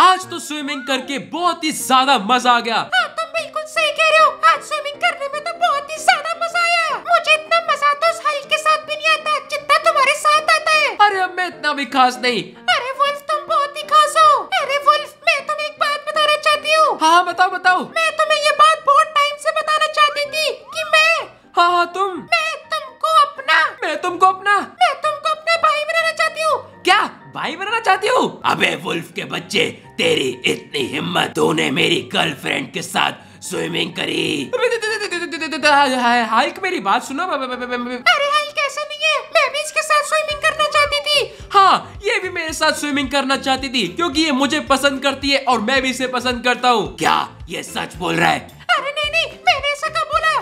आज तो स्विमिंग करके बहुत ही ज्यादा मजा आ गया हाँ, तुम बिल्कुल सही कह रहे हो आज स्विमिंग करने में तो बहुत ही ज्यादा मजा आया मुझे इतना मजा तो उस के साथ भी नहीं आता जितना तुम्हारे साथ आता है अरे अब मैं इतना भी खास नहीं अरे वुल्फ तुम बहुत ही खास हो अरे वुल्फ मैं तुम्हें एक बात बताना चाहती हूँ हाँ, हाँ बताओ बताओ मैं तुम्हें ये बात बहुत टाइम ऐसी बताना चाहती थी की मैं हाँ हाँ तुम मैं तुमको अपना मैं तुमको अपना भाई बनाना चाहती हो अबे वुल्फ के बच्चे तेरी इतनी हिम्मत तूने मेरी गर्लफ्रेंड के साथ स्विमिंग करी हाइक मेरी बात सुनो अरे हाइक ऐसा नहीं है मैं भी इसके साथ स्विमिंग करना चाहती थी हाँ ये भी मेरे साथ स्विमिंग करना चाहती थी क्योंकि ये मुझे पसंद करती है और मैं भी इसे पसंद करता हूँ क्या ये सच बोल रहा है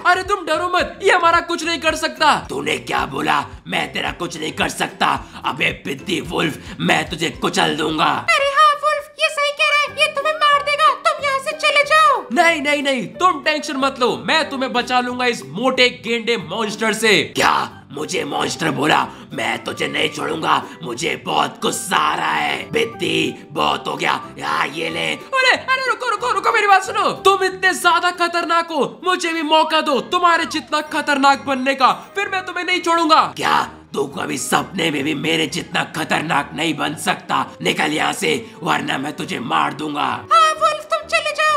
अरे तुम डरो मत ये हमारा कुछ नहीं कर सकता तूने क्या बोला मैं तेरा कुछ नहीं कर सकता अबे पिद्दी वुल्फ मैं तुझे कुचल दूंगा अरे हाँ वुल्फ ये सही कह रहा है ये तुम्हें मार देगा तुम यहाँ से चले जाओ नहीं नहीं नहीं तुम टेंशन मत लो मैं तुम्हें बचा लूंगा इस मोटे गेंडे मॉन्स्टर से क्या मुझे मॉन्स्टर बोला मैं तुझे नहीं छोड़ूंगा मुझे बहुत गुस्सा आ रहा है बिद्दी बहुत हो गया यार ये ले अरे अरे रुको रुको रुको मेरी बात सुनो तुम इतने ज्यादा खतरनाक हो मुझे भी मौका दो तुम्हारे जितना खतरनाक बनने का फिर मैं तुम्हें नहीं छोड़ूंगा क्या तू कभी सपने में भी मेरे जितना खतरनाक नहीं बन सकता निकल यहाँ से वरना मैं तुझे मार दूंगा हाँ, तुम चले जाओ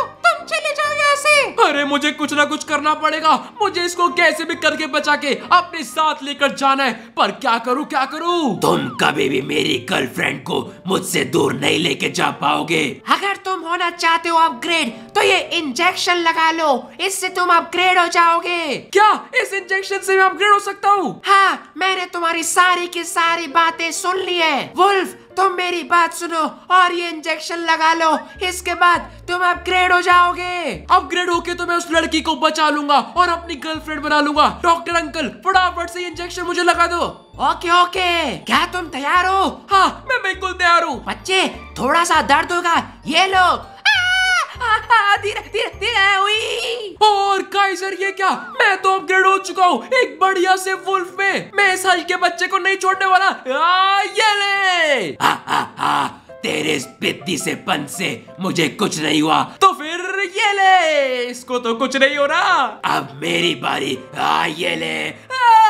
अरे मुझे कुछ ना कुछ करना पड़ेगा मुझे इसको कैसे भी करके बचा के अपने साथ लेकर जाना है पर क्या करूँ क्या करूँ तुम कभी भी मेरी गर्लफ्रेंड को मुझसे दूर नहीं लेके जा पाओगे अगर तुम होना चाहते हो अपग्रेड तो ये इंजेक्शन लगा लो इससे तुम अपग्रेड हो जाओगे क्या इस इंजेक्शन से मैं अपग्रेड हो सकता हूँ हाँ मैंने तुम्हारी सारी की सारी बातें सुन ली है वुल्फ तुम तो मेरी बात सुनो और ये इंजेक्शन लगा लो इसके बाद तुम अपग्रेड हो जाओगे अपग्रेड होके तो मैं उस लड़की को बचा लूंगा और अपनी गर्लफ्रेंड बना लूंगा डॉक्टर अंकल फटाफट से इंजेक्शन मुझे लगा दो ओके ओके क्या तुम तैयार हो हाँ मैं बिल्कुल तैयार हूँ बच्चे थोड़ा सा दर्द होगा ये लोग धीरे धीरे धीरे हुई और काइजर ये क्या मैं तो अपग्रेड हो चुका हूँ एक बढ़िया से वुल्फ में मैं इस हल्के बच्चे को नहीं छोड़ने वाला आ, ये ले तेरे बिद्दी से पंच से मुझे कुछ नहीं हुआ तो फिर ये ले इसको तो कुछ नहीं हो रहा अब मेरी बारी आ, ये ले आ,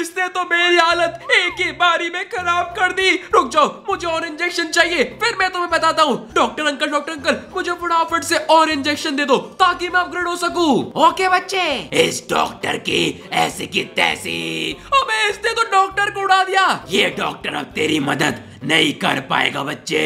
इसने तो मेरी हालत एक ही बारी में खराब कर दी रुक जाओ मुझे और इंजेक्शन चाहिए फिर मैं तुम्हें बताता हूँ डॉक्टर अंकल डॉक्टर अंकल मुझे फटाफट से और इंजेक्शन दे दो ताकि मैं अपग्रेड हो सकूं ओके बच्चे इस डॉक्टर की ऐसी की तैसी अबे इसने तो डॉक्टर को उड़ा दिया ये डॉक्टर अब तेरी मदद नहीं कर पाएगा बच्चे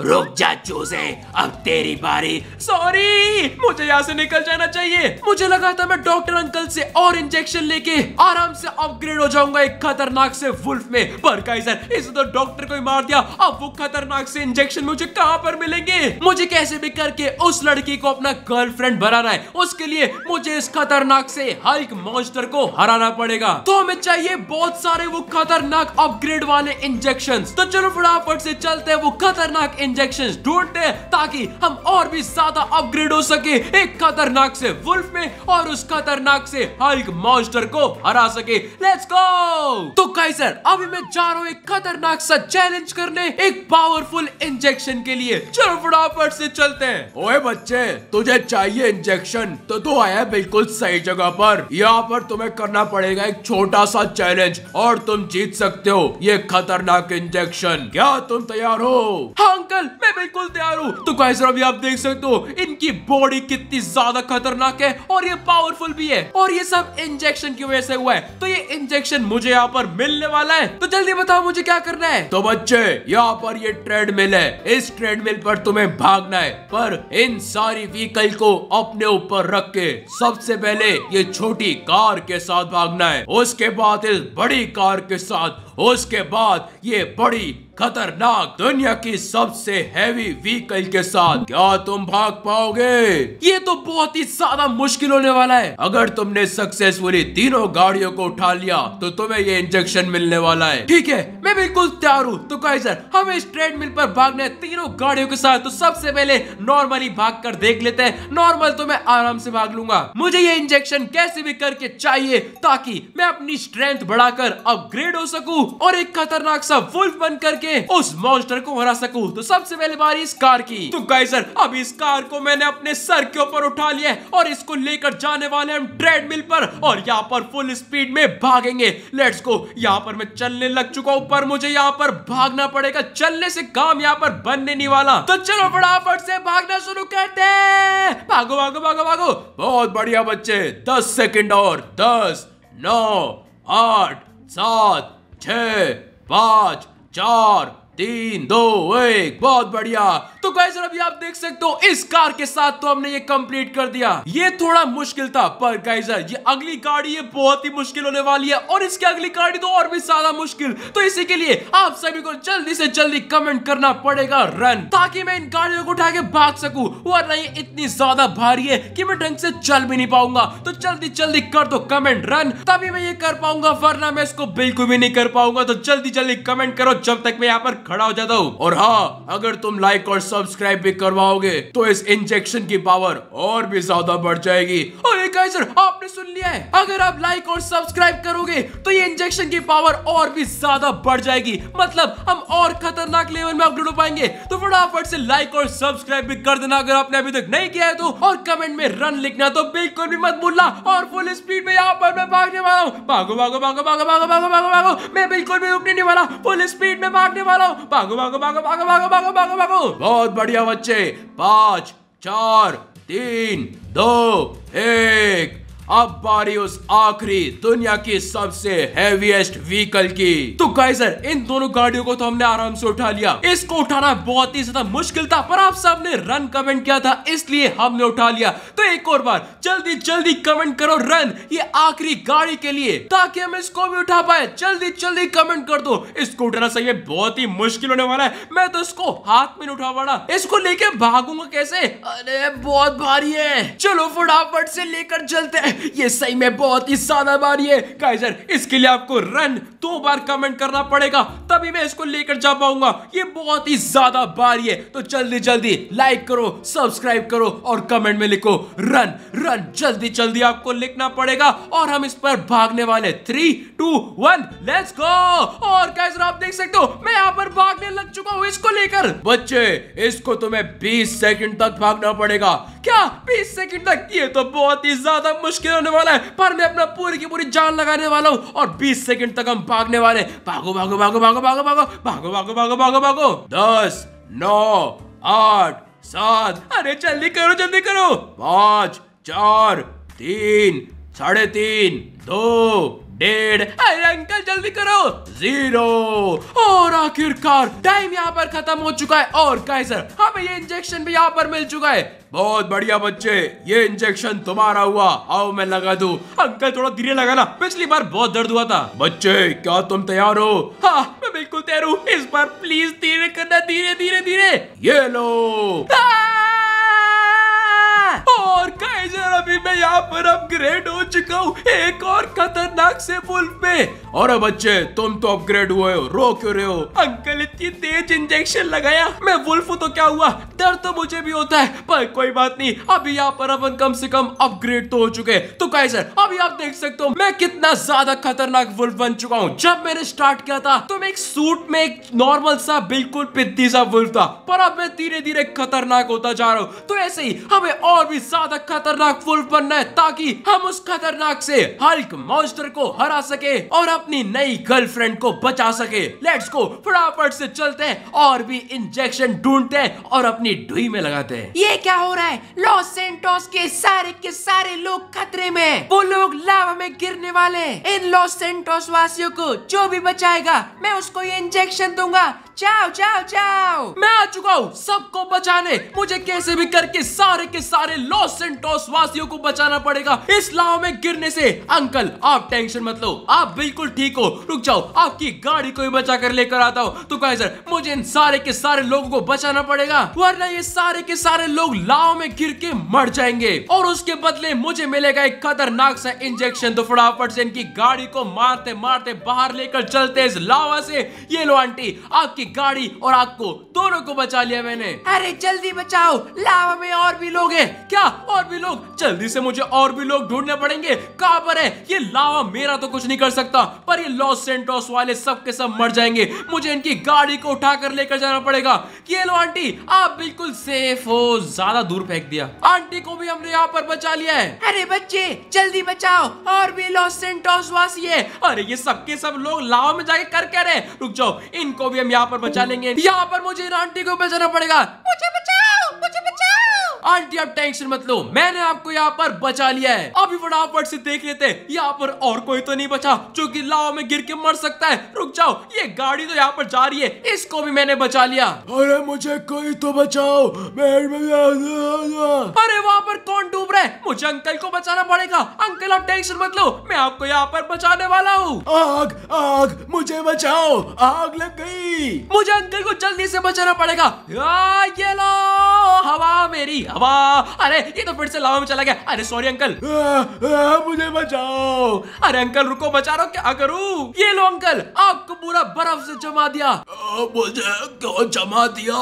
रुक जा चूसे अब तेरी बारी सॉरी मुझे यहाँ से निकल जाना चाहिए मुझे लगा था मैं डॉक्टर अंकल से और इंजेक्शन लेके आराम से अपग्रेड हो जाऊंगा एक खतरनाक से वुल्फ में पर सर इसे तो डॉक्टर को ही मार दिया अब वो खतरनाक से इंजेक्शन मुझे कहाँ पर मिलेंगे मुझे कैसे भी करके उस लड़की को अपना गर्लफ्रेंड बनाना है उसके लिए मुझे इस खतरनाक से हल्क मॉन्स्टर को हराना पड़ेगा तो हमें चाहिए बहुत सारे वो खतरनाक खतरनाक अपग्रेड वाले इंजेक्शन तो चलो फटाफट से चलते हैं वो खतरनाक इंजेक्शन ढूंढते हैं ताकि हम और भी ज्यादा अपग्रेड हो सके एक खतरनाक से वुल्फ में और उस खतरनाक से हल्क मॉन्स्टर को हरा सके लेट्स गो तो काइसर अभी मैं जा रहा हूँ एक खतरनाक सा चैलेंज करने एक पावरफुल इंजेक्शन के लिए चलो फटाफट से चलते हैं ओए बच्चे तुझे चाहिए इंजेक्शन तो तू आया बिल्कुल सही जगह पर यहाँ पर तुम्हें करना पड़ेगा एक छोटा सा चैलेंज और तुम जीत सकते सकते हो ये खतरनाक इंजेक्शन क्या तुम तैयार हो हाँ अंकल मैं बिल्कुल तैयार हूँ तो अभी आप देख सकते हो इनकी बॉडी कितनी ज्यादा खतरनाक है और ये पावरफुल भी है और ये सब इंजेक्शन की वजह से हुआ है तो ये इंजेक्शन मुझे यहाँ पर मिलने वाला है तो जल्दी बताओ मुझे क्या करना है तो बच्चे यहाँ पर ये ट्रेडमिल है इस ट्रेडमिल पर तुम्हें भागना है पर इन सारी व्हीकल को अपने ऊपर रख के सबसे पहले ये छोटी कार के साथ भागना है उसके बाद इस बड़ी कार के साथ उसके बाद ये बड़ी खतरनाक दुनिया की सबसे हैवी व्हीकल के साथ क्या तुम भाग पाओगे ये तो बहुत ही ज्यादा मुश्किल होने वाला है अगर तुमने सक्सेसफुली तीनों गाड़ियों को उठा लिया तो तुम्हें ये इंजेक्शन मिलने वाला है ठीक है मैं बिल्कुल तैयार हूँ तो सर हमें इस ट्रेडमिल पर भागना है तीनों गाड़ियों के साथ तो सबसे पहले नॉर्मली भाग कर देख लेते हैं नॉर्मल तो मैं आराम से भाग लूंगा मुझे ये इंजेक्शन कैसे भी करके चाहिए ताकि मैं अपनी स्ट्रेंथ बढ़ाकर अपग्रेड हो सकूं और एक खतरनाक सा वुल्फ बन करके करके उस मॉन्स्टर को हरा सकूं तो सबसे पहले बारी इस कार की तो गाइजर अब इस कार को मैंने अपने सर के ऊपर उठा लिया और इसको लेकर जाने वाले हम ट्रेडमिल पर और यहाँ पर फुल स्पीड में भागेंगे लेट्स गो यहाँ पर मैं चलने लग चुका हूँ पर मुझे यहाँ पर भागना पड़ेगा चलने से काम यहाँ पर बनने नहीं वाला तो चलो फटाफट से भागना शुरू करते भागो भागो भागो भागो बहुत बढ़िया बच्चे दस सेकेंड और दस नौ आठ सात छ पांच चोर तीन दो एक बहुत बढ़िया तो कैसे अभी आप देख सकते हो इस कार के साथ तो हमने ये कंप्लीट कर दिया ये थोड़ा मुश्किल था पर गाइजर ये अगली गाड़ी ये बहुत ही मुश्किल होने वाली है और इसकी अगली गाड़ी तो और भी ज्यादा मुश्किल तो इसी के लिए आप सभी को जल्दी से जल्दी कमेंट करना पड़ेगा रन ताकि मैं इन गाड़ियों को उठा के भाग सकू वरना ये इतनी ज्यादा भारी है की मैं ढंग से चल भी नहीं पाऊंगा तो जल्दी जल्दी कर दो कमेंट रन तभी मैं ये कर पाऊंगा वरना मैं इसको बिल्कुल भी नहीं कर पाऊंगा तो जल्दी जल्दी कमेंट करो जब तक मैं यहाँ पर खड़ा हो जाता हूँ और हाँ अगर तुम लाइक और सब्सक्राइब भी करवाओगे तो इस इंजेक्शन की पावर और भी ज्यादा बढ़ जाएगी और ओए गाइस आपने सुन लिया है अगर आप लाइक और सब्सक्राइब करोगे तो ये इंजेक्शन की पावर और भी ज्यादा बढ़ जाएगी मतलब हम और खतरनाक लेवल में अपलोड हो पाएंगे तो फटाफट से लाइक और सब्सक्राइब भी कर देना अगर आपने अभी तक नहीं किया है तो और कमेंट में रन लिखना तो बिल्कुल भी मत भूलना और फुल स्पीड में यहाँ पर मैं भागने वाला हूँ भागो भागो भागो भागो भागो भागो भागो भागो मैं बिल्कुल भी रुकने नहीं वाला फुल स्पीड में भागने वाला हूँ भागो भागो भागो भागो भागो भागो भागो भागो बहुत बढ़िया बच्चे पांच चार Tien, doop, अब बारी उस आखिरी दुनिया की सबसे हैवीएस्ट व्हीकल की तो गाइजर इन दोनों गाड़ियों को तो हमने आराम से उठा लिया इसको उठाना बहुत ही ज्यादा मुश्किल था पर आप सबने रन कमेंट किया था इसलिए हमने उठा लिया तो एक और बार जल्दी जल्दी कमेंट करो रन ये आखिरी गाड़ी के लिए ताकि हम इसको भी उठा पाए जल्दी जल्दी कमेंट कर दो इसको उठाना सही बहुत ही मुश्किल होने वाला है मैं तो इसको हाथ में उठा पड़ा इसको लेके भागूंगा कैसे अरे बहुत भारी है चलो फटाफट से लेकर चलते हैं ये सही में बहुत ही ज्यादा बारी है काइजर इसके लिए आपको रन दो बार कमेंट करना पड़ेगा तभी मैं इसको लेकर जा पाऊंगा ये बहुत ही ज्यादा बारी है तो जल्दी जल्दी लाइक करो सब्सक्राइब करो और कमेंट में लिखो रन रन जल्दी जल्दी आपको लिखना पड़ेगा और हम इस पर भागने वाले three two one let's go और कैसर आप देख सकते हो मैं यहाँ पर भागने लग चुका हूँ इसको लेकर बच्चे इसको तुम्हें बीस सेकेंड तक भागना पड़ेगा क्या 20 सेकंड तक ये तो बहुत ही ज्यादा मुश्किल होने वाला है पर मैं अपना पूरी की पूरी जान लगाने वाला हूँ और 20 सेकंड तक हम भागने वाले भागो भागो भागो भागो भागो भागो भागो भागो भागो भागो भागो दस नौ आठ सात अरे जल्दी करो जल्दी करो पाँच चार तीन साढ़े तीन दो डेढ़ अरे अंकल जल्दी करो जीरो और आखिरकार टाइम यहाँ पर खत्म हो चुका है और कैसर हमें ये इंजेक्शन भी यहाँ पर मिल चुका है बहुत बढ़िया बच्चे ये इंजेक्शन तुम्हारा हुआ आओ मैं लगा दू अंकल थोड़ा धीरे लगाना पिछली बार बहुत दर्द हुआ था बच्चे क्या तुम तैयार हो हाँ मैं बिल्कुल तैयार हूँ इस बार प्लीज धीरे करना धीरे धीरे धीरे ये लो आ! हाँ। और कई जरा भी मैं यहाँ पर अपग्रेड हो चुका हूँ एक और खतरनाक से पुल पे और बच्चे तुम तो अपग्रेड हुए हो रो क्यों रहे हो अंकल इतनी तेज इंजेक्शन लगाया मैं वुल्फ तो क्या हुआ डर तो मुझे भी होता है पर कोई बात नहीं अभी यहाँ पर अपन कम से कम अपग्रेड तो हो चुके तो काइजर अभी आप देख सकते हो मैं कितना ज्यादा खतरनाक वुल्फ बन चुका हूँ जब मैंने स्टार्ट किया था तो मैं एक सूट में एक नॉर्मल सा बिल्कुल पिद्दी सा वुल्फ था पर अब मैं धीरे धीरे खतरनाक होता जा रहा हूँ तो ऐसे ही हमें और भी काफी ज्यादा खतरनाक फुल बनना है ताकि हम उस खतरनाक से हल्क मॉन्स्टर को हरा सके और अपनी नई गर्लफ्रेंड को बचा सके लेट्स को फटाफट से चलते हैं और भी इंजेक्शन ढूंढते हैं और अपनी डुई में लगाते हैं ये क्या हो रहा है लॉस सेंटोस के सारे के सारे लोग खतरे में वो लोग लावा में गिरने वाले इन लॉस सेंटोस वासियों को जो भी बचाएगा मैं उसको ये इंजेक्शन दूंगा चाओ चाओ चाओ मैं आ चुका हूँ सबको बचाने मुझे कैसे भी करके सारे के सारे लॉस सेंटोस वासियों को बचाना पड़ेगा इस लाव में गिरने से अंकल आप टेंशन मत लो आप बिल्कुल ठीक हो रुक जाओ आपकी गाड़ी को भी बचा कर लेकर आता हूँ तो कहे सर मुझे इन सारे के सारे लोगों को बचाना पड़ेगा वरना ये सारे के सारे लोग लाव में गिर के मर जाएंगे और उसके बदले मुझे मिलेगा एक खतरनाक सा इंजेक्शन तो फटाफट से इनकी गाड़ी को मारते मारते बाहर लेकर चलते इस लावा से ये लो आंटी आपकी गाड़ी और आपको दोनों को बचा लिया मैंने अरे जल्दी बचाओ लावा में और भी लोग हैं क्या क्या और भी लोग जल्दी से मुझे और भी लोग ढूंढने पड़ेंगे कहां पर है ये लावा मेरा तो कुछ नहीं कर सकता पर ये लॉस सेंटोस वाले सब के सब मर जाएंगे मुझे इनकी गाड़ी को उठाकर लेकर जाना पड़ेगा ये लो आंटी आप बिल्कुल सेफ हो ज्यादा दूर फेंक दिया आंटी को भी हमने यहाँ पर बचा लिया है अरे बच्चे जल्दी बचाओ और भी लॉस सेंटोस वासी है अरे ये सबके सब लोग लावा में जाके कर कह रहे रुक जाओ इनको भी हम यहाँ पर बचा लेंगे यहाँ पर मुझे आंटी को बचाना पड़ेगा मुझे बचाओ आंटी आप टेंशन मत लो मैंने आपको यहाँ पर बचा लिया है अभी फटाफट से देख लेते यहाँ पर और कोई तो नहीं बचा जो की लाओ में गिर के मर सकता है रुक जाओ ये गाड़ी तो यहाँ पर जा रही है इसको भी मैंने बचा लिया अरे मुझे कोई तो बचाओ अरे वहाँ पर कौन डूब रहा है मुझे अंकल को बचाना पड़ेगा अंकल आप टेंशन मत लो मैं आपको यहाँ पर बचाने वाला हूँ आग आग मुझे बचाओ आग लग गई मुझे अंकल को जल्दी से बचाना पड़ेगा हाँ, ये लो हवा मेरी हवा अरे ये तो फिर से लावा में चला गया अरे सॉरी अंकल आ, आ, मुझे बचाओ अरे अंकल रुको बचा रहा क्या करूँ ये लो अंकल आपको पूरा बर्फ से जमा दिया आ, मुझे क्यों जमा दिया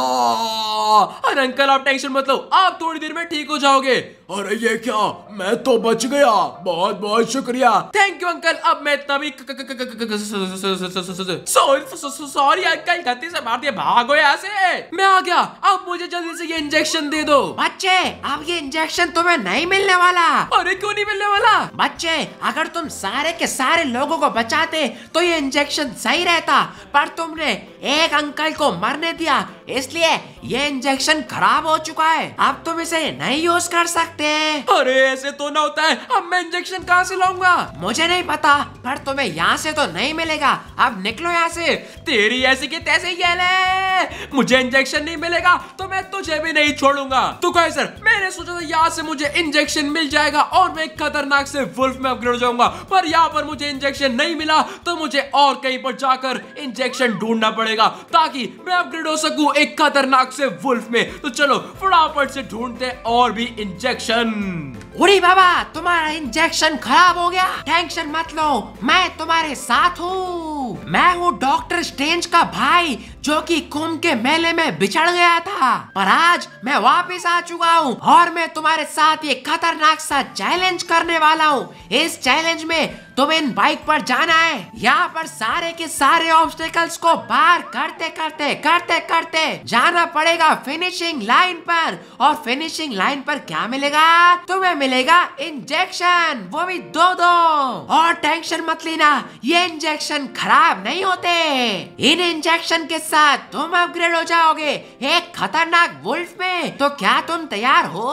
अरे अंकल आप टेंशन मत लो आप थोड़ी देर में ठीक हो जाओगे अरे ये क्या मैं तो बच गया बहुत बहुत शुक्रिया थैंक यू अंकल अब मैं तभी सॉरी अंकल गलती से मार दिया भागो यहाँ से मैं आ गया अब मुझे जल्दी से ये इंजेक्शन दे दो बच्चे अब ये इंजेक्शन तुम्हें नहीं मिलने वाला अरे क्यों नहीं मिलने वाला बच्चे अगर तुम सारे के सारे लोगों को बचाते तो ये इंजेक्शन सही रहता पर तुमने एक अंकल को मरने दिया इसलिए ये इंजेक्शन खराब हो चुका है अब तुम इसे नहीं यूज कर सकते सकते हैं अरे ऐसे तो ना होता है अब मैं इंजेक्शन कहाँ से लाऊंगा मुझे नहीं पता पर तुम्हें यहाँ से तो नहीं मिलेगा अब निकलो यहाँ से तेरी ऐसी की तैसे ये ले मुझे इंजेक्शन नहीं मिलेगा तो मैं तुझे भी नहीं छोड़ूंगा तो कहे सर मैंने सोचा था यहाँ से मुझे इंजेक्शन मिल जाएगा और मैं खतरनाक से वुल्फ में अपग्रेड हो जाऊंगा पर यहाँ पर मुझे इंजेक्शन नहीं मिला तो मुझे और कहीं पर जाकर इंजेक्शन ढूंढना पड़ेगा ताकि मैं अपग्रेड हो सकूं एक खतरनाक से वुल्फ में तो चलो फटाफट से ढूंढते और भी इंजेक्शन इंजेक्शन उड़ी बाबा तुम्हारा इंजेक्शन खराब हो गया टेंशन मत लो मैं तुम्हारे साथ हूँ मैं हूँ डॉक्टर स्ट्रेंज का भाई जो कि कुंभ के मेले में बिछड़ गया था पर आज मैं वापस आ चुका हूँ और मैं तुम्हारे साथ ये खतरनाक सा चैलेंज करने वाला हूँ इस चैलेंज में तुम इन बाइक पर जाना है यहाँ पर सारे के सारे ऑब्स्टेकल्स को पार करते करते करते करते जाना पड़ेगा फिनिशिंग लाइन पर और फिनिशिंग लाइन पर क्या मिलेगा तुम्हें मिलेगा इंजेक्शन वो भी दो दो और टेंशन मत लेना ये इंजेक्शन खराब नहीं होते इन इंजेक्शन के साथ साथ तुम अपग्रेड हो जाओगे एक खतरनाक वुल्फ में तो क्या तुम तैयार हो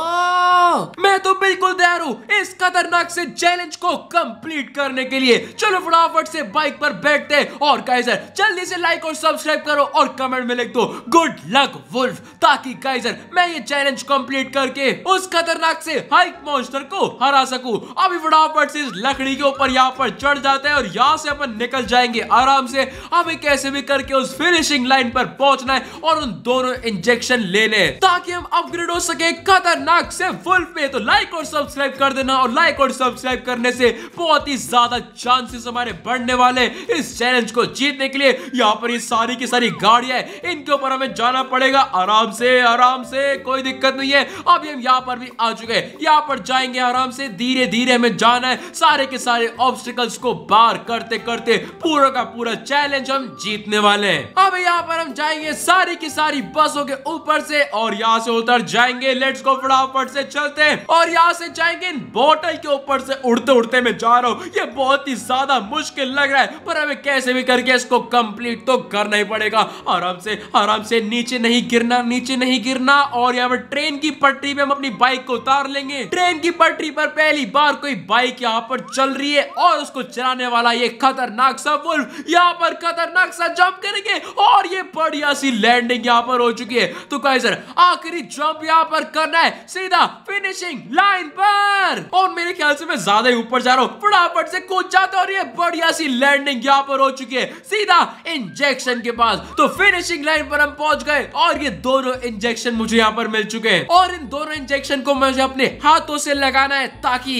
मैं तो बिल्कुल तैयार हूँ इस खतरनाक से चैलेंज को कंप्लीट करने के लिए चलो फटाफट से बाइक पर बैठते हैं और गाइजर जल्दी से लाइक और सब्सक्राइब करो और कमेंट में लिख दो गुड लक वुल्फ ताकि गाइजर मैं ये चैलेंज कंप्लीट करके उस खतरनाक से हाइक मॉन्स्टर को हरा सकूं अभी फटाफट से इस लकड़ी के ऊपर यहाँ पर चढ़ जाते हैं और यहाँ से अपन निकल जाएंगे आराम से अभी कैसे भी करके उस फिनिशिंग लाइन पर पहुंचना है और उन दोनों इंजेक्शन लेने ताकि हम अपग्रेड हो सके खतरनाक से फुल पे तो लाइक और सब्सक्राइब कर देना और लाइक और सब्सक्राइब करने से बहुत ही ज्यादा चांसेस हमारे बढ़ने वाले इस चैलेंज को जीतने के लिए यहाँ पर ये सारी की सारी गाड़िया है इनके ऊपर हमें जाना पड़ेगा आराम से आराम से कोई दिक्कत नहीं है अभी हम यहाँ पर भी आ चुके हैं यहाँ पर जाएंगे आराम से धीरे धीरे हमें जाना है सारे के सारे ऑब्स्टिकल्स को बार करते करते पूरा का पूरा चैलेंज हम जीतने वाले हैं अब यहाँ यहाँ पर हम जाएंगे सारी की सारी बसों के ऊपर से और यहाँ से उतर जाएंगे लेट्स गो फटाफट से चलते हैं और यहाँ से जाएंगे इन बोतल के ऊपर से उड़ते उड़ते मैं जा रहा हूँ ये बहुत ही ज्यादा मुश्किल लग रहा है पर हमें कैसे भी करके इसको कंप्लीट तो करना ही पड़ेगा आराम से आराम से नीचे नहीं गिरना नीचे नहीं गिरना और यहाँ पर ट्रेन की पटरी पे हम अपनी बाइक को उतार लेंगे ट्रेन की पटरी पर पहली बार कोई बाइक यहाँ पर चल रही है और उसको चलाने वाला ये खतरनाक सा वुल्फ यहाँ पर खतरनाक सा जंप करेंगे और और ये बढ़िया सी लैंडिंग यहाँ पर हो चुकी है तो काइजर आखिरी जंप यहाँ पर करना है सीधा फिनिशिंग लाइन पर और मेरे ख्याल से मैं ज्यादा ही ऊपर जा रहा हूँ फटाफट से कूद जाता और ये बढ़िया सी लैंडिंग यहाँ पर हो चुकी है सीधा इंजेक्शन के पास तो फिनिशिंग लाइन पर हम पहुंच गए और ये दोनों इंजेक्शन मुझे यहाँ पर मिल चुके हैं और इन दोनों इंजेक्शन को मुझे अपने हाथों से लगाना है ताकि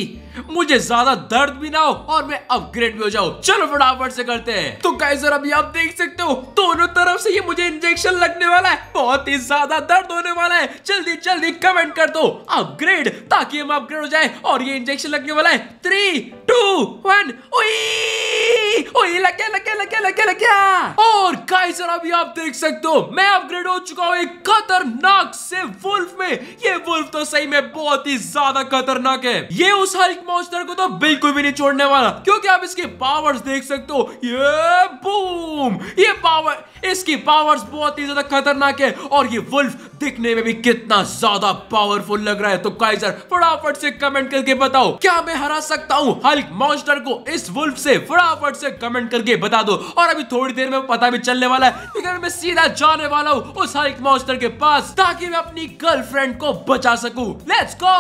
मुझे ज्यादा दर्द भी ना हो और मैं अपग्रेड भी हो जाऊं चलो फटाफट से करते हैं तो कैसे अभी आप देख सकते हो दोनों तरफ तरफ से ये मुझे इंजेक्शन लगने वाला है बहुत ही ज्यादा दर्द होने वाला है जल्दी जल्दी कमेंट कर दो अपग्रेड ताकि हम अपग्रेड हो जाए और ये इंजेक्शन लगने वाला है थ्री टू वन ओए लग गया लग गया लग गया लग गया लग गया और गाइस और अभी आप देख सकते हो मैं अपग्रेड हो चुका हूँ एक खतरनाक से वुल्फ में ये वुल्फ तो सही में बहुत ही ज्यादा खतरनाक है ये उस हल्क मॉन्स्टर को तो बिल्कुल भी नहीं छोड़ने वाला क्योंकि आप इसके पावर्स देख सकते हो ये बू बूम ये पावर इसकी पावर्स बहुत ही ज्यादा खतरनाक है और ये वुल्फ दिखने में भी कितना ज्यादा पावरफुल लग रहा है तो काइजर फटाफट से कमेंट करके बताओ क्या मैं हरा सकता हूँ हल्क मॉन्स्टर को इस वुल्फ से फटाफट से कमेंट करके बता दो और अभी थोड़ी देर में पता भी चलने वाला है लेकिन मैं सीधा जाने वाला हूँ उस हल्क मॉन्स्टर के पास ताकि मैं अपनी गर्लफ्रेंड को बचा सकू लेट्स गो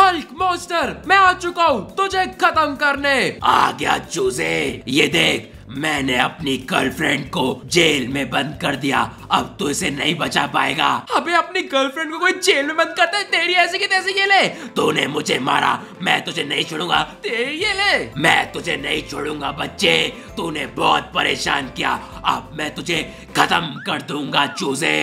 हल्क मॉन्स्टर मैं आ चुका हूँ तुझे खत्म करने आ गया चूजे ये देख मैंने अपनी गर्लफ्रेंड को जेल में बंद कर दिया अब तो इसे नहीं बचा पाएगा अबे अपनी गर्लफ्रेंड को कोई जेल में बंद करता है तेरी ऐसे की तैसे खेले तूने मुझे मारा मैं तुझे नहीं छोड़ूंगा तेरी ये ले मैं तुझे नहीं छोड़ूंगा बच्चे तूने बहुत परेशान किया अब मैं तुझे खत्म कर दूंगा चूजे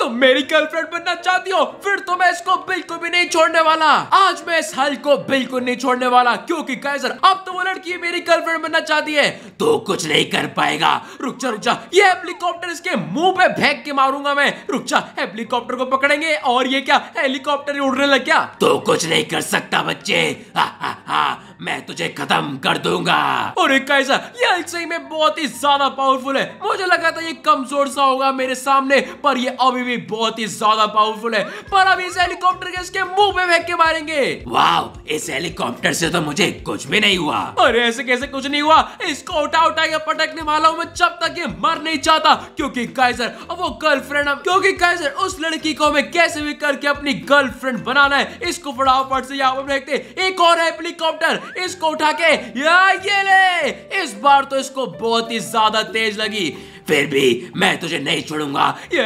तुम तो मेरी गर्लफ्रेंड बनना चाहती हो फिर तो मैं इसको बिल्कुल भी नहीं छोड़ने वाला आज मैं इस हल को बिल्कुल नहीं छोड़ने वाला क्योंकि कैसर अब तो वो लड़की मेरी गर्लफ्रेंड बनना चाहती है तो कुछ नहीं कर पाएगा रुक जा रुक जा ये हेलीकॉप्टर इसके मुंह पे फेंक के मारूंगा मैं रुक जा हेलीकॉप्टर को पकड़ेंगे और ये क्या हेलीकॉप्टर उड़ने लग गया तो कुछ नहीं कर सकता बच्चे हा हा हा मैं तुझे खत्म कर दूंगा और कैसा ये सही में बहुत ही ज्यादा पावरफुल है मुझे लगा था ये कमजोर सा होगा मेरे सामने पर ये अभी भी बहुत ही ज्यादा पावरफुल है पर अब इस हेलीकॉप्टर के इसके मुंह में फेंक के मारेंगे वाह इस हेलीकॉप्टर से तो मुझे कुछ भी नहीं हुआ अरे ऐसे कैसे कुछ नहीं हुआ इसको उठा उठा के पटकने वाला हूँ मैं जब तक ये मर नहीं चाहता क्योंकि अब वो गर्लफ्रेंड क्योंकि कैसर उस लड़की को मैं कैसे भी करके अपनी गर्लफ्रेंड बनाना है इसको फटाफट से यहाँ पर देखते एक और हेलीकॉप्टर इसको उठा के या ये ले इस बार तो इसको बहुत ही ज्यादा तेज लगी फिर भी मैं तुझे नहीं छोड़ूंगा ये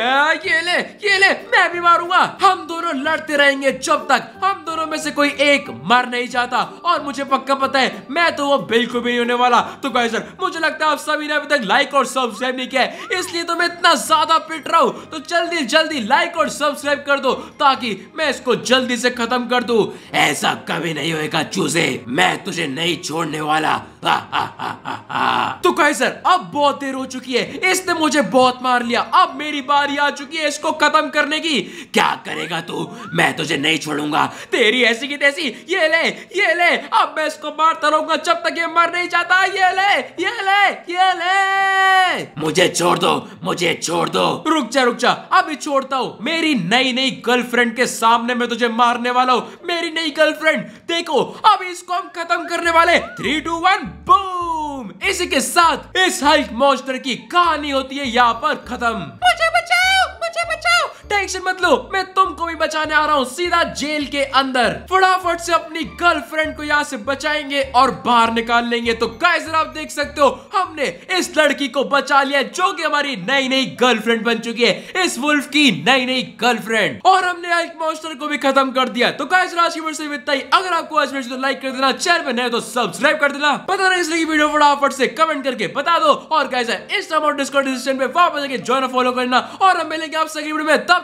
ये ले ये ले मैं भी मारूंगा हम दोनों लड़ते रहेंगे जब तक हम दोनों में से कोई एक मर नहीं जाता और मुझे पक्का पता है मैं तो वो बिल्कुल भी नहीं होने वाला तो कहे सर मुझे लगता है आप सभी ने अभी तक लाइक और सब्सक्राइब नहीं किया इसलिए तो मैं इतना ज्यादा पिट रहा हूँ तो जल्दी जल्दी लाइक और सब्सक्राइब कर दो ताकि मैं इसको जल्दी से खत्म कर दू ऐसा कभी नहीं होएगा चूजे मैं तुझे नहीं छोड़ने वाला हा हा हा सुपरवाइजर अब बहुत देर हो चुकी है इसने मुझे बहुत मार लिया अब मेरी बारी आ चुकी है इसको खत्म करने की क्या करेगा तू मैं तुझे नहीं छोड़ूंगा तेरी ऐसी की तैसी ये ले ये ले अब मैं इसको मारता रहूंगा जब तक ये मर नहीं जाता ये ले ये ले ये ले मुझे छोड़ दो मुझे छोड़ दो रुक जा रुक जा अभी छोड़ता हूँ मेरी नई नई गर्लफ्रेंड के सामने मैं तुझे मारने वाला हूँ मेरी नई गर्लफ्रेंड देखो अब इसको हम खत्म करने वाले थ्री टू वन बू इसी के साथ इस हल्क मॉन्स्टर की कहानी होती है यहाँ पर खत्म मुझे टेंशन मत लो मैं तुमको भी बचाने आ रहा हूँ सीधा जेल के अंदर फटाफट से अपनी गर्लफ्रेंड को यहाँ से बचाएंगे और बाहर निकाल लेंगे तो गाइजर आप देख सकते हो हमने इस लड़की को बचा लिया जो कि हमारी नई नई गर्लफ्रेंड बन चुकी है इस वुल्फ की नई नई गर्लफ्रेंड और हमने एक मॉन्स्टर को भी खत्म कर दिया तो गाइजर आज की से इतना ही अगर आपको आज वीडियो तो लाइक कर देना चैनल पर नए तो सब्सक्राइब कर देना पता नहीं इसलिए वीडियो फटाफट से कमेंट करके बता दो और गाइजर इस टाइम और डिस्कॉर्ड पे वापस जाके ज्वाइन फॉलो करना और हम मिलेंगे आप सभी वीडियो में तब